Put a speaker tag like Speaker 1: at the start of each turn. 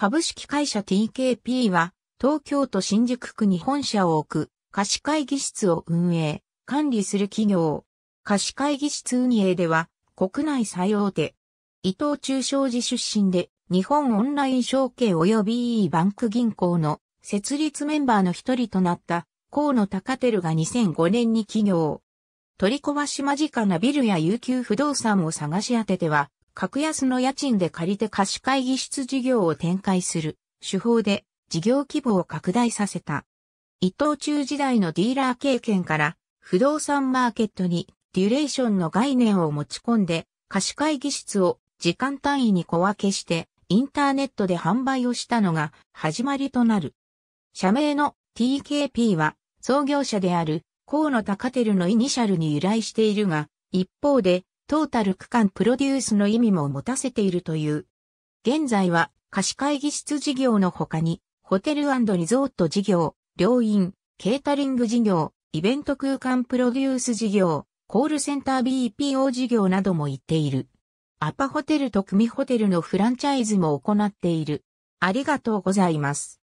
Speaker 1: 株式会社 TKP は、東京都新宿区に本社を置く、貸会議室を運営、管理する企業。貸会議室運営では、国内最大手。伊藤忠商事出身で、日本オンライン証券及び E バンク銀行の設立メンバーの一人となった河野高照が2005年に起業。取り壊し間近なビルや有給不動産を探し当てては、格安の家賃で借りて貸し会議室事業を展開する手法で事業規模を拡大させた。伊藤忠時代のディーラー経験から不動産マーケットにデュレーションの概念を持ち込んで貸し会議室を時間単位に小分けしてインターネットで販売をしたのが始まりとなる。社名の TKP は創業者である河野高照のイニシャルに由来しているが、一方でトータル区間プロデュースの意味も持たせているという。現在は貸会議室事業の他に、ホテルリゾート事業、病院、ケータリング事業、イベント空間プロデュース事業、コールセンター BPO 事業なども行っている。アパホテルと組ホテルのフランチャイズも行っている。ありがとうございます。